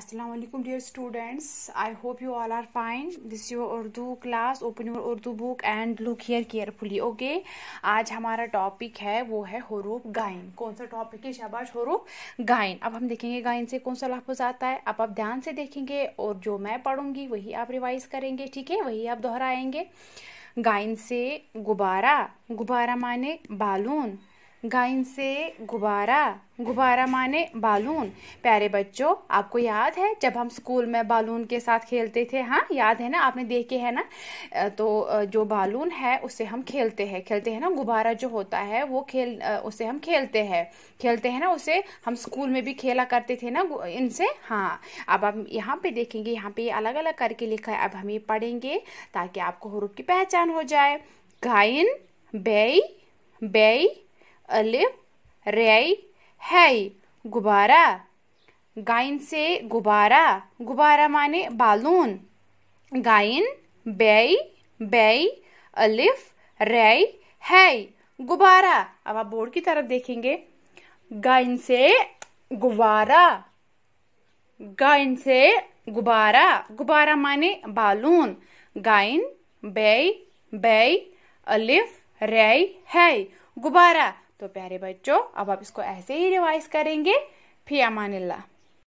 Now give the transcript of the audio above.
Aslam dear students I hope you all are fine this your Urdu class open your Urdu book and look here carefully okay आज हमारा topic है वो है हरूप गायन कौन सा टॉपिक है शाबाश हरूप गायन अब हम देखेंगे गायन से कौन सा लफज आता है अब आप ध्यान से देखेंगे और जो मैं पढ़ूंगी वही आप रिवाइज करेंगे ठीक है वही आप दोहराएंगे गायन से गुब्बारा गुब्बारा माने बालून गाइन से गुब्बारा गुब्बारा माने बालून प्यारे बच्चों आपको याद है जब हम स्कूल में बालून के साथ खेलते थे हाँ याद है ना आपने देखे है ना तो जो बालून है उसे हम खेलते हैं खेलते हैं ना गुब्बारा जो होता है वो खेल उसे हम खेलते हैं खेलते हैं ना उसे हम स्कूल में भी खेला करते थे ना इनसे हाँ अब हम यहाँ पे देखेंगे यहाँ पे अलग अलग करके लिखा है अब हम ये पढ़ेंगे ताकि आपको हरूफ की पहचान हो जाए गाइन बेई बेई अलिफ रेई है गुब्बारा गाइन से गुब्बारा गुब्बारा माने बालून गाइन बेई बेई अलिफ रेई है गुब्बारा अब आप बोर्ड की तरफ देखेंगे गाइन से गुब्बारा गाइन से गुब्बारा गुब्बारा माने बालून गाइन बेई बेई अलिफ रेई है गुब्बारा तो प्यारे बच्चों अब आप इसको ऐसे ही रिवाइज करेंगे फी अमान